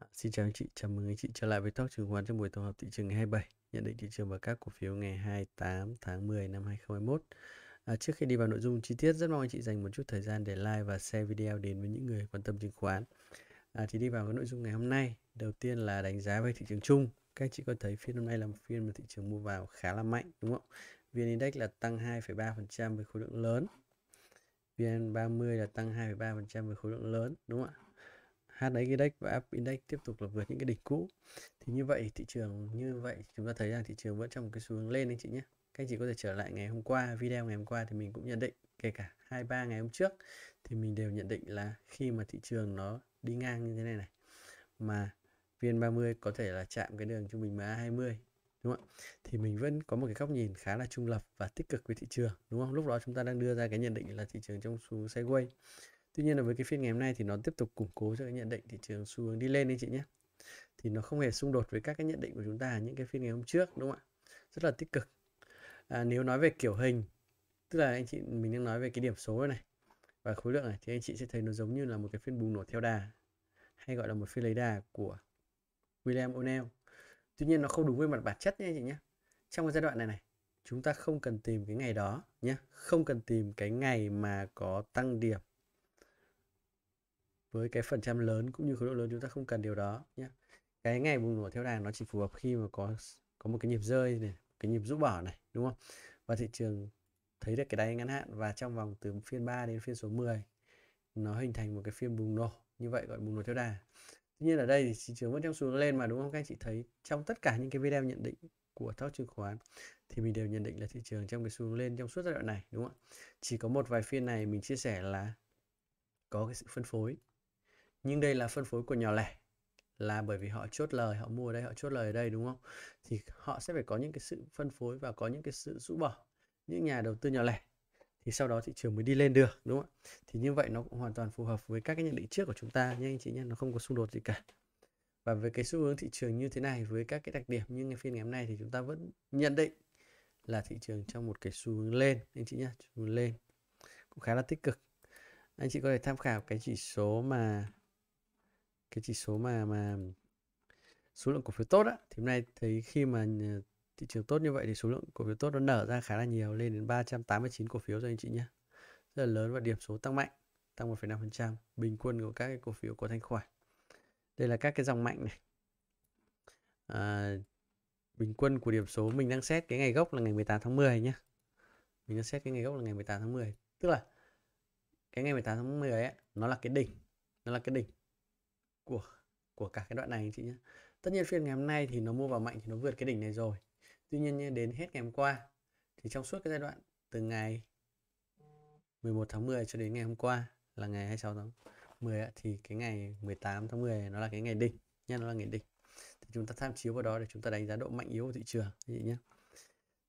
Ờ, xin chào anh chị, chào mừng anh chị trở lại với Talk Chứng khoán trong buổi tổng hợp thị trường ngày 27, nhận định thị trường và các cổ phiếu ngày 28 tháng 10 năm 2021. À, trước khi đi vào nội dung chi tiết, rất mong anh chị dành một chút thời gian để like và share video đến với những người quan tâm chứng khoán. À, thì đi vào cái nội dung ngày hôm nay, đầu tiên là đánh giá về thị trường chung. Các anh chị có thấy phiên hôm nay là một phiên mà thị trường mua vào khá là mạnh đúng không? VN Index là tăng 2,3% với khối lượng lớn. VN30 là tăng 2,3% với khối lượng lớn đúng không ạ? HX Index và F Index tiếp tục là vượt những cái đỉnh cũ thì như vậy thị trường như vậy chúng ta thấy rằng thị trường vẫn trong một cái xu hướng lên anh chị nhé các anh chị có thể trở lại ngày hôm qua video ngày hôm qua thì mình cũng nhận định kể cả hai ba ngày hôm trước thì mình đều nhận định là khi mà thị trường nó đi ngang như thế này này mà VN30 có thể là chạm cái đường trung bình MA 20 đúng không ạ? Thì mình vẫn có một cái góc nhìn khá là trung lập và tích cực với thị trường đúng không? Lúc đó chúng ta đang đưa ra cái nhận định là thị trường trong xu sideways. Tuy nhiên là với cái phiên ngày hôm nay thì nó tiếp tục củng cố cho cái nhận định thị trường xu hướng đi lên đấy chị nhé. Thì nó không hề xung đột với các cái nhận định của chúng ta những cái phiên ngày hôm trước đúng không ạ? Rất là tích cực. À, nếu nói về kiểu hình, tức là anh chị mình đang nói về cái điểm số này và khối lượng này thì anh chị sẽ thấy nó giống như là một cái phiên bùng nổ theo đà hay gọi là một phiên lấy đà của William O'Neill. Tuy nhiên nó không đúng với mặt bản chất nha chị nhé. Trong cái giai đoạn này này, chúng ta không cần tìm cái ngày đó nhé, không cần tìm cái ngày mà có tăng điểm với cái phần trăm lớn cũng như khối lượng lớn chúng ta không cần điều đó nhé cái ngày bùng nổ theo đàn nó chỉ phù hợp khi mà có có một cái nhịp rơi này cái nhịp rũ bỏ này đúng không và thị trường thấy được cái đáy ngắn hạn và trong vòng từ phiên 3 đến phiên số 10 nó hình thành một cái phiên bùng nổ như vậy gọi bùng nổ theo đà tuy nhiên ở đây thì thị trường vẫn trong xuống lên mà đúng không các anh chị thấy trong tất cả những cái video nhận định của thao chứng khoán thì mình đều nhận định là thị trường trong cái xuống lên trong suốt giai đoạn này đúng không chỉ có một vài phiên này mình chia sẻ là có cái sự phân phối nhưng đây là phân phối của nhỏ lẻ là bởi vì họ chốt lời họ mua ở đây họ chốt lời ở đây đúng không thì họ sẽ phải có những cái sự phân phối và có những cái sự rũ bỏ những nhà đầu tư nhỏ lẻ thì sau đó thị trường mới đi lên được đúng không thì như vậy nó cũng hoàn toàn phù hợp với các cái nhận định trước của chúng ta nhưng anh chị nha nó không có xung đột gì cả và với cái xu hướng thị trường như thế này với các cái đặc điểm như ngày phiên ngày hôm nay thì chúng ta vẫn nhận định là thị trường trong một cái xu hướng lên anh chị nhá lên cũng khá là tích cực anh chị có thể tham khảo cái chỉ số mà cái chỉ số mà mà số lượng cổ phiếu tốt á thì hôm nay thấy khi mà thị trường tốt như vậy thì số lượng cổ phiếu tốt nó nở ra khá là nhiều lên đến 389 cổ phiếu cho anh chị nhé rất là lớn và điểm số tăng mạnh tăng 1,5% bình quân của các cái cổ phiếu của thanh khoản đây là các cái dòng mạnh này à, bình quân của điểm số mình đang xét cái ngày gốc là ngày 18 tháng 10 nhé mình đang xét cái ngày gốc là ngày 18 tháng 10 tức là cái ngày 18 tháng 10 ấy, nó là cái đỉnh nó là cái đỉnh của của cả cái đoạn này anh chị nhé tất nhiên phiên ngày hôm nay thì nó mua vào mạnh thì nó vượt cái đỉnh này rồi tuy nhiên đến hết ngày hôm qua thì trong suốt cái giai đoạn từ ngày 11 tháng 10 cho đến ngày hôm qua là ngày 26 tháng 10 thì cái ngày 18 tháng 10 nó là cái ngày đỉnh nha nó là ngày đỉnh thì chúng ta tham chiếu vào đó để chúng ta đánh giá độ mạnh yếu của thị trường anh chị nhé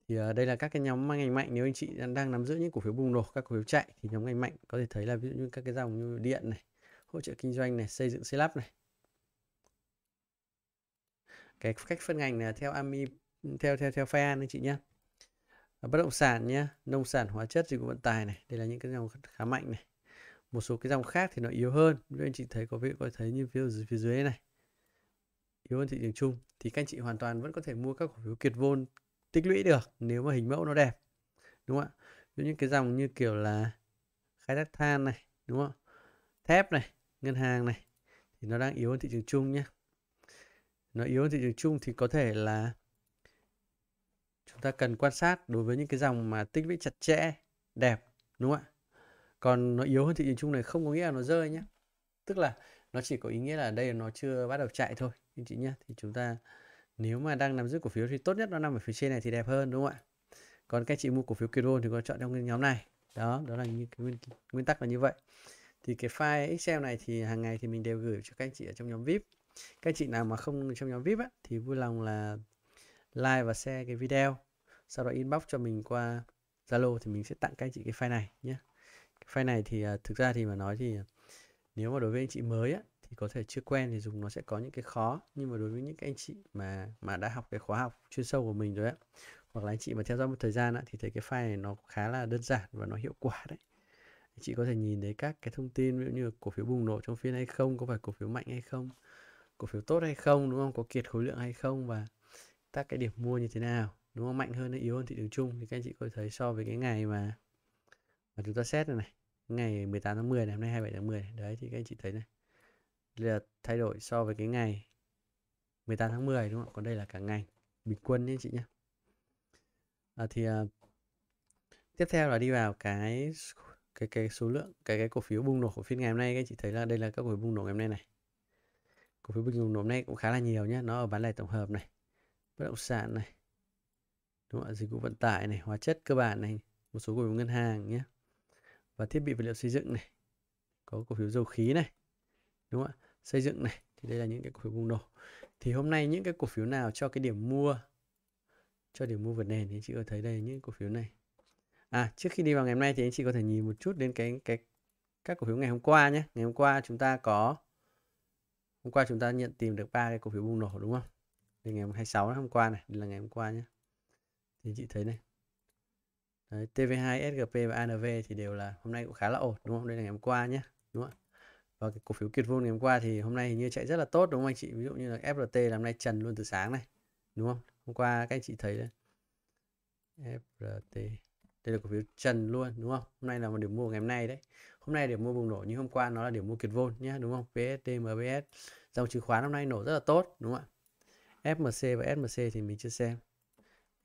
thì ờ, đây là các cái nhóm ngành mạnh nếu anh chị đang nắm giữ những cổ phiếu bùng nổ các cổ phiếu chạy thì nhóm ngành mạnh có thể thấy là ví dụ như các cái dòng như điện này hỗ trợ kinh doanh này xây dựng xây lắp này cái cách phân ngành là theo ami theo theo theo pha anh chị nhé bất động sản nhé nông sản hóa chất dịch vụ vận tải này đây là những cái dòng khá mạnh này một số cái dòng khác thì nó yếu hơn nếu anh chị thấy có vị có thấy như phía dưới, phía dưới này yếu hơn thị trường chung thì các anh chị hoàn toàn vẫn có thể mua các cổ phiếu kiệt vôn tích lũy được nếu mà hình mẫu nó đẹp đúng không ạ những cái dòng như kiểu là khai thác than này đúng không thép này ngân hàng này thì nó đang yếu hơn thị trường chung nhé nó yếu hơn thị trường chung thì có thể là chúng ta cần quan sát đối với những cái dòng mà tích lũy chặt chẽ đẹp đúng không ạ còn nó yếu hơn thị trường chung này không có nghĩa là nó rơi nhé tức là nó chỉ có ý nghĩa là đây nó chưa bắt đầu chạy thôi anh chị nhé thì chúng ta nếu mà đang nắm giữ cổ phiếu thì tốt nhất nó nằm ở phía trên này thì đẹp hơn đúng không ạ còn các chị mua cổ phiếu Kiron thì có chọn trong cái nhóm này đó đó là những cái nguyên, nguyên tắc là như vậy thì cái file Excel này thì hàng ngày thì mình đều gửi cho các anh chị ở trong nhóm VIP các anh chị nào mà không trong nhóm VIP á, thì vui lòng là like và share cái video sau đó inbox cho mình qua Zalo thì mình sẽ tặng các anh chị cái file này nhé cái file này thì à, thực ra thì mà nói thì nếu mà đối với anh chị mới á, thì có thể chưa quen thì dùng nó sẽ có những cái khó nhưng mà đối với những cái anh chị mà mà đã học cái khóa học chuyên sâu của mình rồi á hoặc là anh chị mà theo dõi một thời gian á, thì thấy cái file này nó khá là đơn giản và nó hiệu quả đấy chị có thể nhìn thấy các cái thông tin ví dụ như cổ phiếu bùng nổ trong phiên hay không có phải cổ phiếu mạnh hay không cổ phiếu tốt hay không đúng không có kiệt khối lượng hay không và các cái điểm mua như thế nào đúng không mạnh hơn hay yếu hơn thị trường chung thì các anh chị có thể thấy so với cái ngày mà mà chúng ta xét này này ngày 18 tháng 10 này hôm nay 27 tháng 10 này. đấy thì các anh chị thấy này đây là thay đổi so với cái ngày 18 tháng 10 đúng không còn đây là cả ngày bình quân nhé chị nhé à, thì à, tiếp theo là đi vào cái cái cái số lượng cái cái cổ phiếu bùng nổ của phiên ngày hôm nay các chị thấy là đây là các cổ phiếu bùng nổ ngày hôm nay này cổ phiếu bùng nổ hôm nay cũng khá là nhiều nhé nó ở bán lẻ tổng hợp này bất động sản này đúng không? ạ dịch vụ vận tải này hóa chất cơ bản này một số cổ phiếu ngân hàng nhé và thiết bị vật liệu xây dựng này có cổ phiếu dầu khí này đúng không ạ xây dựng này thì đây là những cái cổ phiếu bùng nổ thì hôm nay những cái cổ phiếu nào cho cái điểm mua cho điểm mua vượt nền thì chị có thấy đây những cổ phiếu này à trước khi đi vào ngày hôm nay thì anh chị có thể nhìn một chút đến cái cái các cổ phiếu ngày hôm qua nhé ngày hôm qua chúng ta có hôm qua chúng ta nhận tìm được ba cái cổ phiếu bùng nổ đúng không đây ngày 26 hôm qua này đây là ngày hôm qua nhé thì chị thấy này Đấy, TV2, SGP và ANV thì đều là hôm nay cũng khá là ổn đúng không đây là ngày hôm qua nhé đúng không và cái cổ phiếu Kiệt Vôn ngày hôm qua thì hôm nay hình như chạy rất là tốt đúng không anh chị ví dụ như là FRT là hôm nay trần luôn từ sáng này đúng không hôm qua các anh chị thấy đấy FRT đây là cổ phiếu trần luôn đúng không hôm nay là một điểm mua ngày hôm nay đấy hôm nay điểm mua bùng nổ như hôm qua nó là điểm mua kiệt vôn nhé đúng không PST MBS dòng chứng khoán hôm nay nổ rất là tốt đúng không ạ FMC và SMC thì mình chưa xem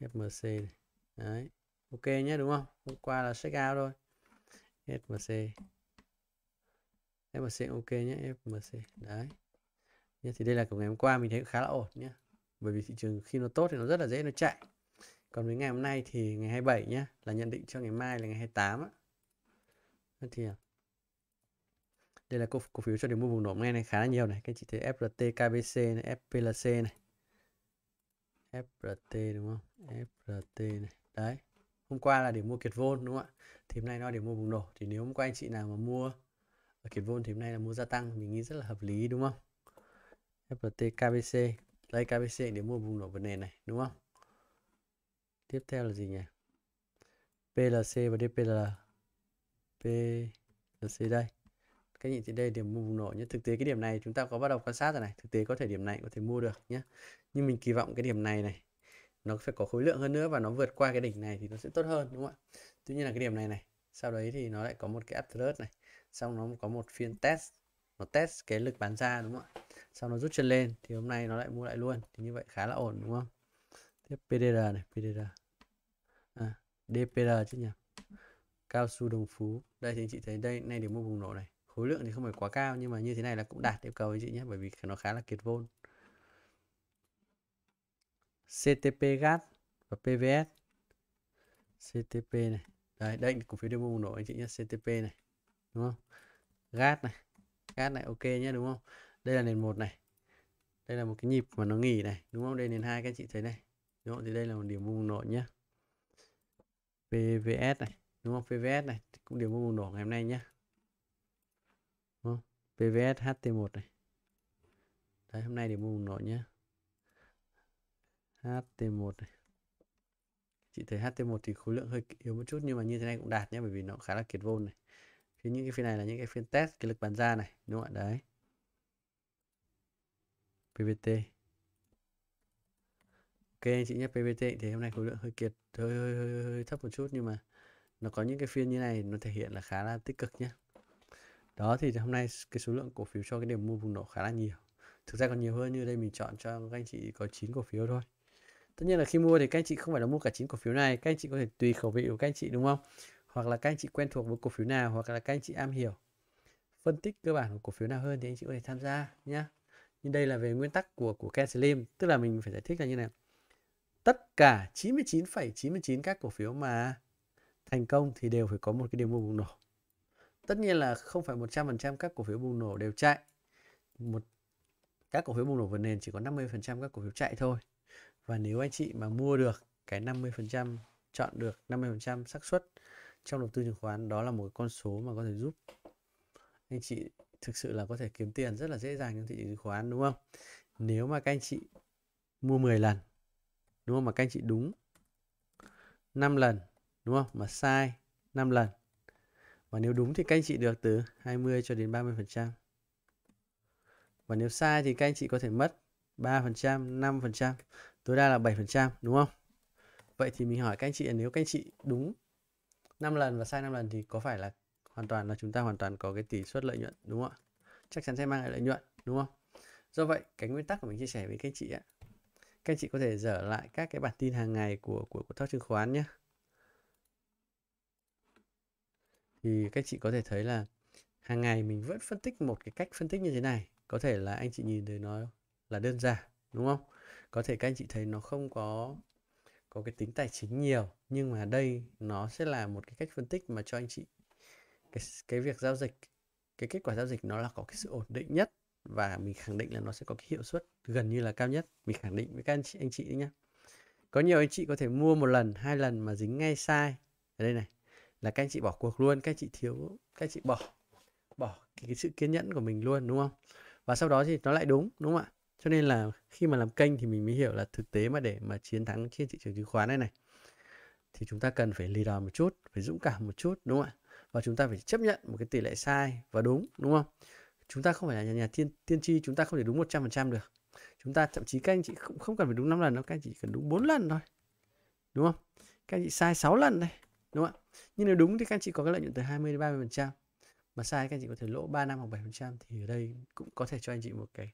FMC này. đấy ok nhé đúng không hôm qua là check out thôi FMC FMC ok nhé FMC đấy nhé thì đây là của ngày hôm qua mình thấy khá là ổn nhé bởi vì thị trường khi nó tốt thì nó rất là dễ nó chạy còn với ngày hôm nay thì ngày 27 nhé là nhận định cho ngày mai là ngày 28 á thì à, đây là cổ, cổ phiếu cho điểm mua vùng nổ ngay này khá là nhiều này các chị thấy FRT KBC này FPLC này FRT đúng không FRT này đấy hôm qua là để mua kiệt vôn đúng không ạ thì hôm nay nó để mua vùng nổ thì nếu hôm qua anh chị nào mà mua ở kiệt vôn thì hôm nay là mua gia tăng mình nghĩ rất là hợp lý đúng không FRT KBC đây KBC để mua vùng nổ vấn đề này đúng không tiếp theo là gì nhỉ PLC và DPL PLC đây cái nhìn thấy đây điểm mua vùng nổ nhé thực tế cái điểm này chúng ta có bắt đầu quan sát rồi này thực tế có thể điểm này có thể mua được nhé nhưng mình kỳ vọng cái điểm này này nó phải có khối lượng hơn nữa và nó vượt qua cái đỉnh này thì nó sẽ tốt hơn đúng không ạ tuy nhiên là cái điểm này này sau đấy thì nó lại có một cái uptrend này xong nó có một phiên test nó test cái lực bán ra đúng không ạ xong nó rút chân lên thì hôm nay nó lại mua lại luôn thì như vậy khá là ổn đúng không tiếp PDR này PDR à, DPR chứ nhỉ cao su đồng phú đây thì anh chị thấy đây nay để mua bùng nổ này khối lượng thì không phải quá cao nhưng mà như thế này là cũng đạt yêu cầu anh chị nhé bởi vì nó khá là kiệt vôn CTP gas và PVS CTP này đấy đây cổ phiếu đi mua bùng nổ anh chị nhé CTP này đúng không gas này gas này ok nhé đúng không đây là nền một này đây là một cái nhịp mà nó nghỉ này đúng không đây nền hai các anh chị thấy này đúng không? thì đây là một điểm vùng nổi nhé PVS này đúng không PVS này cũng điểm vùng nổi ngày hôm nay nhé đúng không? PVS HT1 này đấy hôm nay điểm vùng nổi nhé HT1 này chị thấy HT1 thì khối lượng hơi yếu một chút nhưng mà như thế này cũng đạt nhé bởi vì nó khá là kiệt vôn này thì những cái phiên này là những cái phiên test cái lực bán ra này đúng không ạ đấy PVT anh chị nhé pvt thì hôm nay khối lượng hơi kiệt hơi, hơi, hơi, hơi thấp một chút nhưng mà nó có những cái phiên như này nó thể hiện là khá là tích cực nhé đó thì hôm nay cái số lượng cổ phiếu cho cái điểm mua bùng nổ khá là nhiều thực ra còn nhiều hơn như đây mình chọn cho các anh chị có 9 cổ phiếu thôi tất nhiên là khi mua thì các anh chị không phải là mua cả 9 cổ phiếu này các anh chị có thể tùy khẩu vị của các anh chị đúng không hoặc là các anh chị quen thuộc với cổ phiếu nào hoặc là các anh chị am hiểu phân tích cơ bản của cổ phiếu nào hơn thì anh chị có thể tham gia nhé nhưng đây là về nguyên tắc của của Ken Slim tức là mình phải giải thích là như này tất cả 99,99 ,99 các cổ phiếu mà thành công thì đều phải có một cái điểm mua bùng nổ. Tất nhiên là không phải 100% các cổ phiếu bùng nổ đều chạy. Một các cổ phiếu bùng nổ vượt nền chỉ có 50% các cổ phiếu chạy thôi. Và nếu anh chị mà mua được cái 50% chọn được 50% xác suất trong đầu tư chứng khoán đó là một con số mà có thể giúp anh chị thực sự là có thể kiếm tiền rất là dễ dàng trong thị trường chứng khoán đúng không? Nếu mà các anh chị mua 10 lần đúng không mà các anh chị đúng 5 lần đúng không mà sai 5 lần và nếu đúng thì các anh chị được từ 20 cho đến 30 phần trăm và nếu sai thì các anh chị có thể mất 3 phần trăm 5 phần trăm tối đa là 7 phần trăm đúng không vậy thì mình hỏi các anh chị là nếu các anh chị đúng 5 lần và sai 5 lần thì có phải là hoàn toàn là chúng ta hoàn toàn có cái tỷ suất lợi nhuận đúng không ạ chắc chắn sẽ mang lại lợi nhuận đúng không do vậy cái nguyên tắc của mình chia sẻ với các anh chị ạ các chị có thể dở lại các cái bản tin hàng ngày của của của talk chứng khoán nhé thì các chị có thể thấy là hàng ngày mình vẫn phân tích một cái cách phân tích như thế này có thể là anh chị nhìn thấy nó là đơn giản đúng không có thể các anh chị thấy nó không có có cái tính tài chính nhiều nhưng mà đây nó sẽ là một cái cách phân tích mà cho anh chị cái, cái việc giao dịch cái kết quả giao dịch nó là có cái sự ổn định nhất và mình khẳng định là nó sẽ có cái hiệu suất gần như là cao nhất mình khẳng định với các anh chị anh chị đấy nhá có nhiều anh chị có thể mua một lần hai lần mà dính ngay sai ở đây này là các anh chị bỏ cuộc luôn các anh chị thiếu các anh chị bỏ bỏ cái, cái sự kiên nhẫn của mình luôn đúng không và sau đó thì nó lại đúng đúng không ạ cho nên là khi mà làm kênh thì mình mới hiểu là thực tế mà để mà chiến thắng trên thị trường chứng khoán này này thì chúng ta cần phải lì đòn một chút phải dũng cảm một chút đúng không ạ và chúng ta phải chấp nhận một cái tỷ lệ sai và đúng đúng không chúng ta không phải là nhà nhà tiên tiên tri chúng ta không thể đúng 100% được chúng ta thậm chí các anh chị không, không cần phải đúng 5 lần đâu các anh chị cần đúng 4 lần thôi đúng không các anh chị sai 6 lần đây đúng không nhưng nếu đúng thì các anh chị có cái lợi nhuận từ 20 đến 30 phần trăm mà sai các anh chị có thể lỗ 3 năm hoặc 7 phần trăm thì ở đây cũng có thể cho anh chị một cái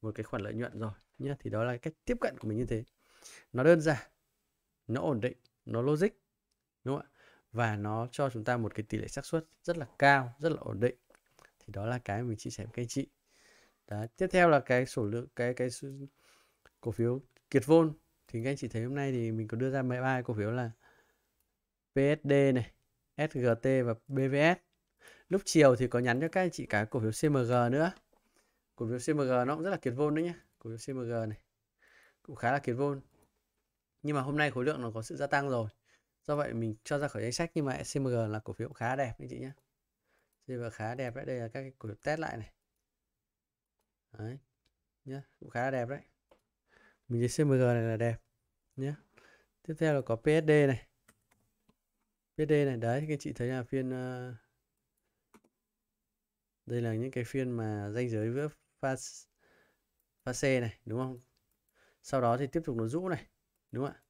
một cái khoản lợi nhuận rồi nhé thì đó là cách tiếp cận của mình như thế nó đơn giản nó ổn định nó logic đúng không ạ và nó cho chúng ta một cái tỷ lệ xác suất rất là cao rất là ổn định thì đó là cái mình chia sẻ với các anh chị đó. tiếp theo là cái số lượng cái cái cổ phiếu kiệt vôn thì các anh chị thấy hôm nay thì mình có đưa ra mấy ba cổ phiếu là PSD này SGT và BVS lúc chiều thì có nhắn cho các anh chị cả cổ phiếu CMG nữa cổ phiếu CMG nó cũng rất là kiệt vôn đấy nhé cổ phiếu CMG này cũng khá là kiệt vôn nhưng mà hôm nay khối lượng nó có sự gia tăng rồi do vậy mình cho ra khỏi danh sách nhưng mà CMG là cổ phiếu khá đẹp anh chị nhé rơi vào khá đẹp đấy đây là các cái cổ test lại này đấy nhá cũng khá là đẹp đấy mình thấy CMG này là đẹp nhé tiếp theo là có PSD này PSD này đấy các chị thấy là phiên uh, đây là những cái phiên mà danh giới giữa pha pha C này đúng không sau đó thì tiếp tục nó rũ này đúng không ạ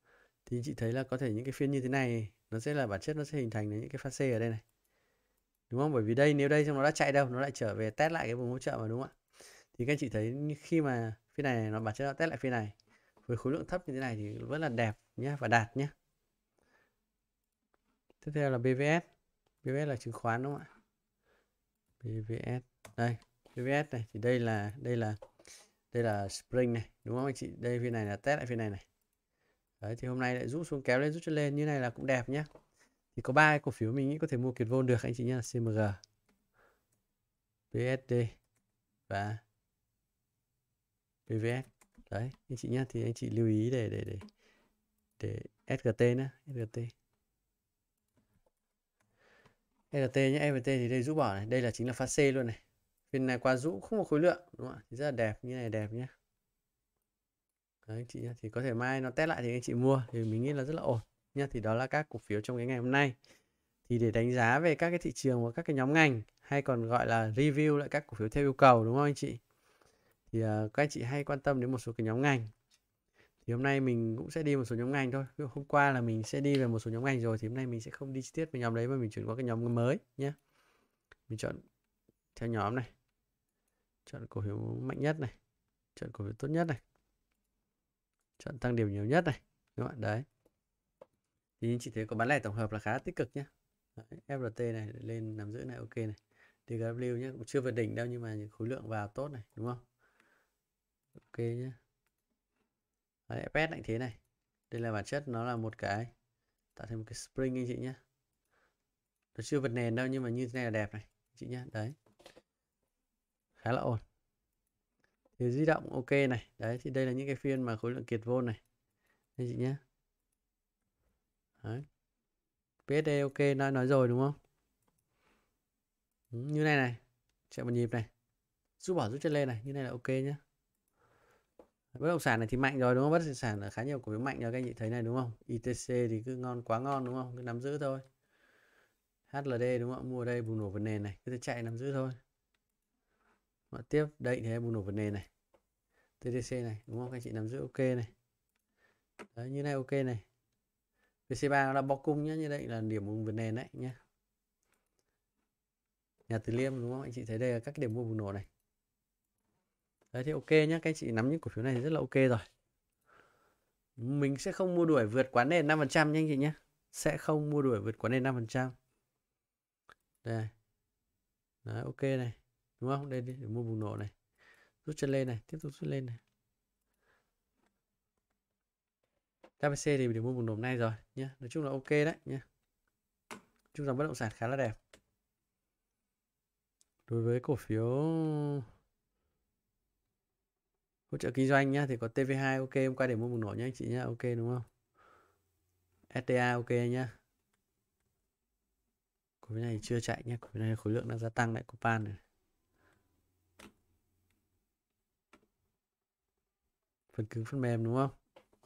thì chị thấy là có thể những cái phiên như thế này nó sẽ là bản chất nó sẽ hình thành những cái pha C ở đây này đúng không bởi vì đây nếu đây xong nó đã chạy đâu nó lại trở về test lại cái vùng hỗ trợ mà đúng không ạ thì các anh chị thấy khi mà phía này nó bản chất nó test lại phía này với khối lượng thấp như thế này thì vẫn là đẹp nhé và đạt nhé tiếp theo là BVS BVS là chứng khoán đúng không ạ BVS đây BVS này thì đây là đây là đây là spring này đúng không anh chị đây phía này là test lại phía này này đấy thì hôm nay lại rút xuống kéo lên rút cho lên như này là cũng đẹp nhé thì có ba cổ phiếu mình nghĩ có thể mua kiệt vôn được anh chị nhá CMG BSD và PVS đấy anh chị nhá thì anh chị lưu ý để để để để SGT nữa SGT SGT nhé SGT thì đây rũ bỏ này đây là chính là phát C luôn này phiên này qua rũ không có khối lượng đúng không ạ thì rất là đẹp như này đẹp nhé đấy anh chị nhá thì có thể mai nó test lại thì anh chị mua thì mình nghĩ là rất là ổn nha thì đó là các cổ phiếu trong cái ngày hôm nay thì để đánh giá về các cái thị trường và các cái nhóm ngành hay còn gọi là review lại các cổ phiếu theo yêu cầu đúng không anh chị thì uh, các anh chị hay quan tâm đến một số cái nhóm ngành thì hôm nay mình cũng sẽ đi một số nhóm ngành thôi ví dụ hôm qua là mình sẽ đi về một số nhóm ngành rồi thì hôm nay mình sẽ không đi chi tiết về nhóm đấy mà mình chuyển qua cái nhóm mới nhé mình chọn theo nhóm này chọn cổ phiếu mạnh nhất này chọn cổ phiếu tốt nhất này chọn tăng điểm nhiều nhất này các bạn đấy thì anh chị thấy có bán lẻ tổng hợp là khá tích cực nhé FRT này lên nằm giữ này ok này DW nhé cũng chưa vượt đỉnh đâu nhưng mà khối lượng vào tốt này đúng không ok nhé Đấy, pet lại thế này đây là bản chất nó là một cái tạo thêm một cái spring anh chị nhé nó chưa vượt nền đâu nhưng mà như thế này là đẹp này chị nhé đấy khá là ổn thì di động ok này đấy thì đây là những cái phiên mà khối lượng kiệt vô này anh chị nhé Đấy. PSD ok đã nói rồi đúng không? Ừ, như này này, chạy một nhịp này. Giúp bỏ giúp chân lên này, như này là ok nhá. Bất động sản này thì mạnh rồi đúng không? Bất động sản là khá nhiều cổ phiếu mạnh rồi các anh chị thấy này đúng không? ITC thì cứ ngon quá ngon đúng không? Cứ nắm giữ thôi. HLD đúng không? Mua đây bùng nổ vấn nền này, cứ chạy nắm giữ thôi. Và tiếp đây thì bùng nổ vấn nền này. TTC này đúng không? Các anh chị nắm giữ ok này. Đấy, như này ok này cái C3 nó là bo cung nhé như đây là điểm vùng vượt nền đấy nhé nhà từ liêm đúng không anh chị thấy đây là các điểm mua bùng nổ này đấy thì ok nhé các anh chị nắm những cổ phiếu này rất là ok rồi mình sẽ không mua đuổi vượt quá nền 5% nha anh chị nhé sẽ không mua đuổi vượt quá nền 5% đây đấy ok này đúng không đây đi để mua bùng nổ này rút chân lên này tiếp tục rút lên này KBC thì mình mua một nộp nay rồi nhé nói chung là ok đấy nhé chung dòng bất động sản khá là đẹp đối với cổ phiếu hỗ trợ kinh doanh nhá thì có TV2 ok hôm qua để mua một nổ nhá anh chị nhá ok đúng không STA ok nhá cổ phiếu này chưa chạy nhá cổ phiếu này khối lượng đang gia tăng lại của pan này phần cứng phần mềm đúng không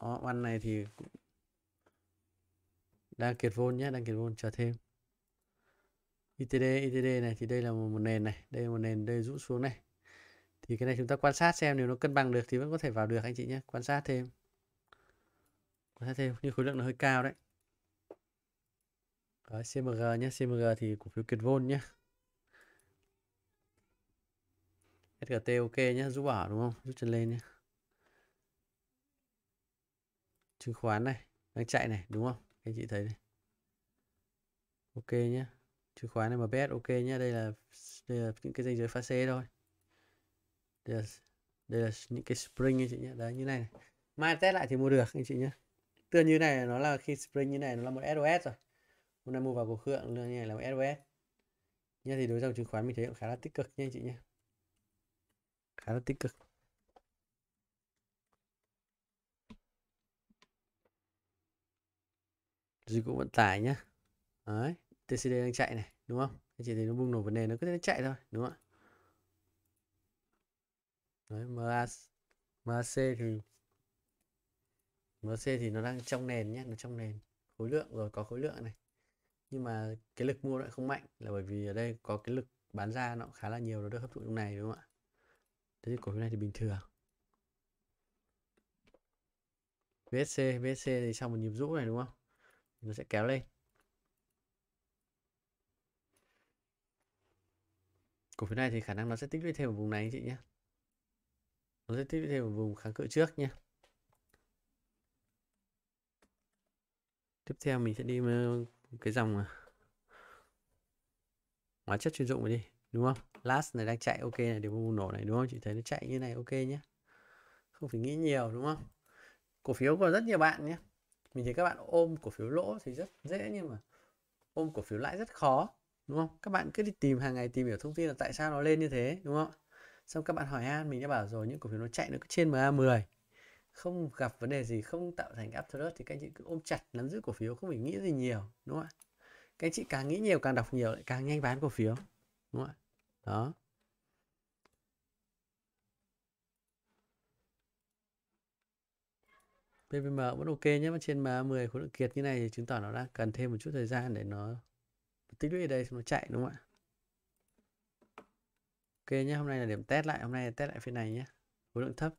đó, one này thì đang kiệt vôn nhé đang kiệt vôn chờ thêm ITD ITD này thì đây là một, một nền này đây là một nền đây rũ xuống này thì cái này chúng ta quan sát xem nếu nó cân bằng được thì vẫn có thể vào được anh chị nhé quan sát thêm quan sát thêm nhưng khối lượng nó hơi cao đấy Đó, CMG nhé CMG thì cổ phiếu kiệt vôn nhé SGT ok nhé giúp bảo đúng không giúp chân lên nhé chứng khoán này đang chạy này đúng không anh chị thấy này ok nhé chứng khoán này mà bet ok nhé đây là đây là những cái danh giới pha xê thôi đây là, đây là những cái spring anh chị nhé đấy như này, này. mai test lại thì mua được anh chị nhé tương như này nó là khi spring như này nó là một SOS rồi hôm nay mua vào cổ lượng như này là một SOS nhé thì đối dòng chứng khoán mình thấy cũng khá là tích cực nhé anh chị nhé khá là tích cực dịch vụ vận tải nhá đấy TCD đang chạy này đúng không anh chị thấy nó bung nổ vấn đề nó cứ thế nó chạy thôi đúng không đấy MAC MAC thì MAC thì nó đang trong nền nhé nó trong nền khối lượng rồi có khối lượng này nhưng mà cái lực mua lại không mạnh là bởi vì ở đây có cái lực bán ra nó khá là nhiều nó được hấp thụ trong này đúng không ạ thế cổ phiếu này thì bình thường VSC VSC thì sau một nhịp rũ này đúng không nó sẽ kéo lên cổ phiếu này thì khả năng nó sẽ tích lũy thêm ở vùng này anh chị nhé nó sẽ tích lũy thêm ở vùng kháng cự trước nhé tiếp theo mình sẽ đi cái dòng à, hóa chất chuyên dụng này đi đúng không last này đang chạy ok này đều bùng nổ này đúng không chị thấy nó chạy như này ok nhé không phải nghĩ nhiều đúng không cổ phiếu có rất nhiều bạn nhé mình thấy các bạn ôm cổ phiếu lỗ thì rất dễ nhưng mà ôm cổ phiếu lãi rất khó đúng không các bạn cứ đi tìm hàng ngày tìm hiểu thông tin là tại sao nó lên như thế đúng không xong các bạn hỏi an mình đã bảo rồi những cổ phiếu nó chạy nó cứ trên MA 10 không gặp vấn đề gì không tạo thành áp thớt thì các anh chị cứ ôm chặt nắm giữ cổ phiếu không phải nghĩ gì nhiều đúng không ạ các anh chị càng nghĩ nhiều càng đọc nhiều lại càng nhanh bán cổ phiếu đúng không ạ đó PPM vẫn ok nhé trên MA10 khối lượng kiệt như này thì chứng tỏ nó đã cần thêm một chút thời gian để nó tích lũy ở đây nó chạy đúng không ạ Ok nhé hôm nay là điểm test lại hôm nay là test lại phiên này nhé khối lượng thấp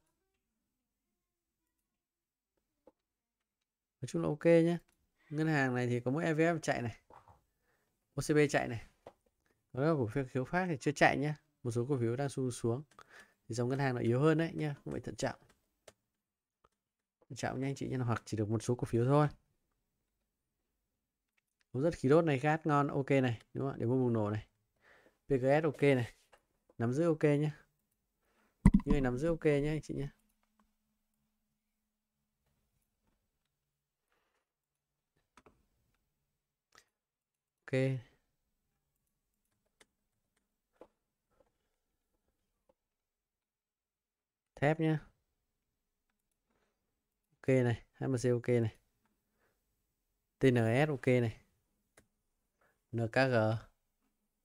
nói chung là ok nhé ngân hàng này thì có mỗi EVF chạy này OCB chạy này còn các cổ phiếu khiếu phát thì chưa chạy nhé một số cổ phiếu đang xu xuống thì dòng ngân hàng nó yếu hơn đấy nhé không phải thận trọng chào nhanh chị nhân hoặc chỉ được một số cổ phiếu thôi cũng rất khí đốt này khát ngon ok này đúng không ạ để mua bùng nổ này PGS ok này nắm giữ ok nhé như này nắm giữ ok nhé anh chị nhé ok thép nhé này HMC ok này TNS ok này NKG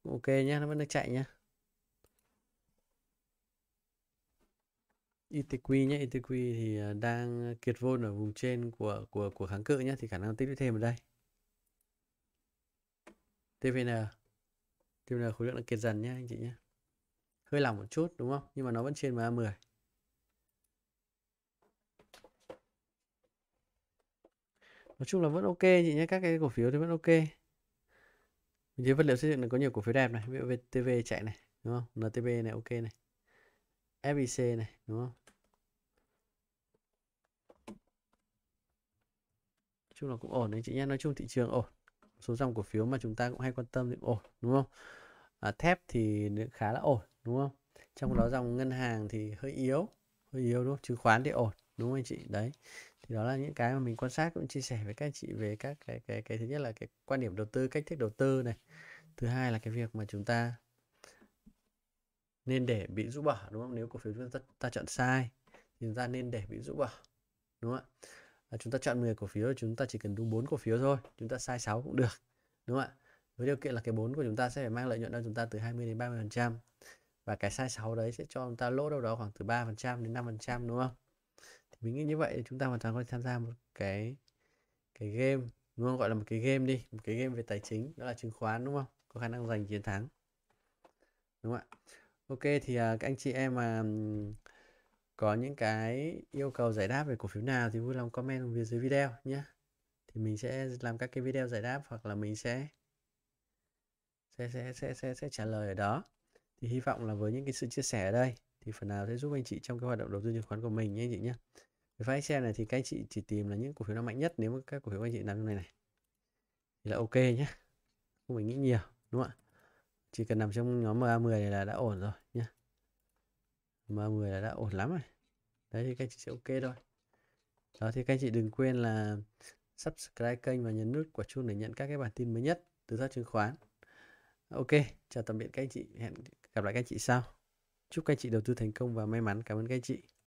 ok nhá nó vẫn đang chạy nhá ITQ nhé ITQ thì à, đang kiệt vôn ở vùng trên của của của kháng cự nhé thì khả năng tích lũy thêm ở đây TVN TVN khối lượng đang kiệt dần nhé anh chị nhé hơi lỏng một chút đúng không nhưng mà nó vẫn trên MA10 nói chung là vẫn ok chị nhé các cái cổ phiếu thì vẫn ok mình vật liệu xây dựng này có nhiều cổ phiếu đẹp này ví dụ VTV chạy này đúng không NTB này ok này FIC này đúng không nói chung là cũng ổn đấy chị nhé nói chung thị trường ổn số dòng cổ phiếu mà chúng ta cũng hay quan tâm thì ổn đúng không à, thép thì khá là ổn đúng không trong đó dòng ngân hàng thì hơi yếu hơi yếu đúng không? chứng khoán thì ổn đúng không anh chị đấy thì đó là những cái mà mình quan sát cũng chia sẻ với các anh chị về các cái cái cái thứ nhất là cái quan điểm đầu tư cách thức đầu tư này thứ hai là cái việc mà chúng ta nên để bị rũ bỏ đúng không nếu cổ phiếu chúng ta, ta chọn sai thì chúng ta nên để bị rũ bỏ đúng không ạ à, chúng ta chọn 10 cổ phiếu chúng ta chỉ cần đúng bốn cổ phiếu thôi chúng ta sai 6 cũng được đúng không ạ với điều kiện là cái bốn của chúng ta sẽ phải mang lợi nhuận cho chúng ta từ 20 đến 30 phần trăm và cái sai 6 đấy sẽ cho chúng ta lỗ đâu đó khoảng từ 3 phần trăm đến 5 phần trăm đúng không mình nghĩ như vậy chúng ta hoàn toàn có thể tham gia một cái cái game đúng không gọi là một cái game đi một cái game về tài chính đó là chứng khoán đúng không có khả năng giành chiến thắng đúng không ạ ok thì à, các anh chị em mà có những cái yêu cầu giải đáp về cổ phiếu nào thì vui lòng comment ở phía dưới video nhé thì mình sẽ làm các cái video giải đáp hoặc là mình sẽ sẽ sẽ sẽ sẽ, sẽ trả lời ở đó thì hy vọng là với những cái sự chia sẻ ở đây thì phần nào sẽ giúp anh chị trong cái hoạt động đầu tư chứng khoán của mình nhé anh chị nhé với phái xe này thì các anh chị chỉ tìm là những cổ phiếu nó mạnh nhất nếu mà các cổ phiếu anh chị nằm trong này này thì là ok nhé không phải nghĩ nhiều đúng không ạ chỉ cần nằm trong nhóm MA10 này là đã ổn rồi nhé MA10 là đã ổn lắm rồi đấy thì các anh chị sẽ ok thôi đó thì các anh chị đừng quên là subscribe kênh và nhấn nút quả chuông để nhận các cái bản tin mới nhất từ các chứng khoán ok chào tạm biệt các anh chị hẹn gặp lại các anh chị sau chúc các anh chị đầu tư thành công và may mắn cảm ơn các anh chị